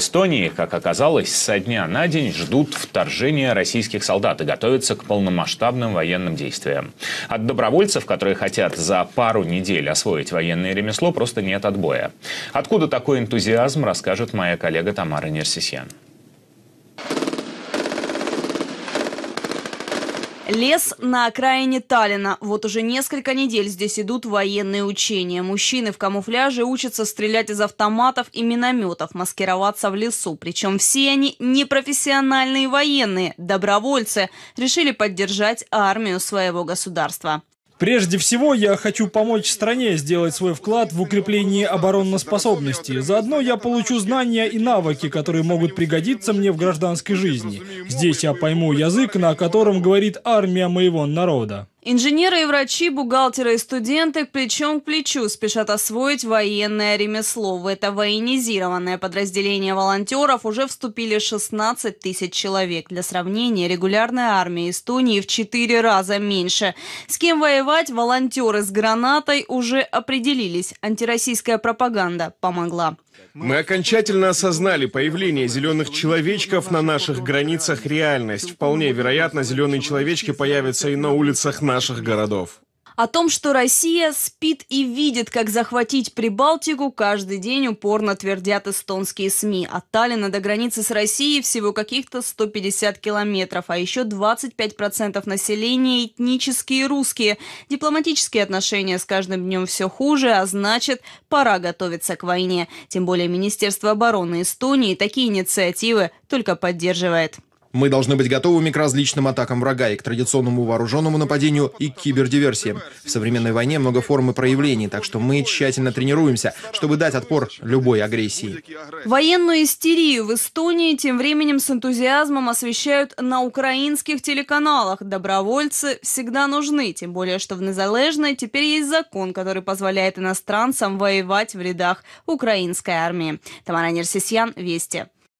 Эстонии, как оказалось, со дня на день ждут вторжения российских солдат и готовятся к полномасштабным военным действиям. От добровольцев, которые хотят за пару недель освоить военное ремесло, просто нет отбоя. Откуда такой энтузиазм, расскажет моя коллега Тамара Нерсисьян. Лес на окраине Таллина. Вот уже несколько недель здесь идут военные учения. Мужчины в камуфляже учатся стрелять из автоматов и минометов, маскироваться в лесу. Причем все они непрофессиональные военные, добровольцы, решили поддержать армию своего государства. Прежде всего, я хочу помочь стране сделать свой вклад в укрепление обороноспособности. Заодно я получу знания и навыки, которые могут пригодиться мне в гражданской жизни. Здесь я пойму язык, на котором говорит армия моего народа. Инженеры и врачи, бухгалтеры и студенты плечом к плечу спешат освоить военное ремесло. В это военизированное подразделение волонтеров уже вступили 16 тысяч человек. Для сравнения, регулярная армия Эстонии в 4 раза меньше. С кем воевать волонтеры с гранатой уже определились. Антироссийская пропаганда помогла. Мы окончательно осознали появление зеленых человечков на наших границах реальность. Вполне вероятно, зеленые человечки появятся и на улицах наших городов. О том, что Россия спит и видит, как захватить Прибалтику, каждый день упорно твердят эстонские СМИ. От Таллина до границы с Россией всего каких-то 150 километров, а еще 25% населения этнические русские. Дипломатические отношения с каждым днем все хуже, а значит, пора готовиться к войне. Тем более Министерство обороны Эстонии такие инициативы только поддерживает. Мы должны быть готовыми к различным атакам врага и к традиционному вооруженному нападению и к кибердиверсиям. В современной войне много форм и проявлений, так что мы тщательно тренируемся, чтобы дать отпор любой агрессии. Военную истерию в Эстонии тем временем с энтузиазмом освещают на украинских телеканалах. Добровольцы всегда нужны, тем более, что в Незалежной теперь есть закон, который позволяет иностранцам воевать в рядах украинской армии. Тамара Нерсисьян, Вести.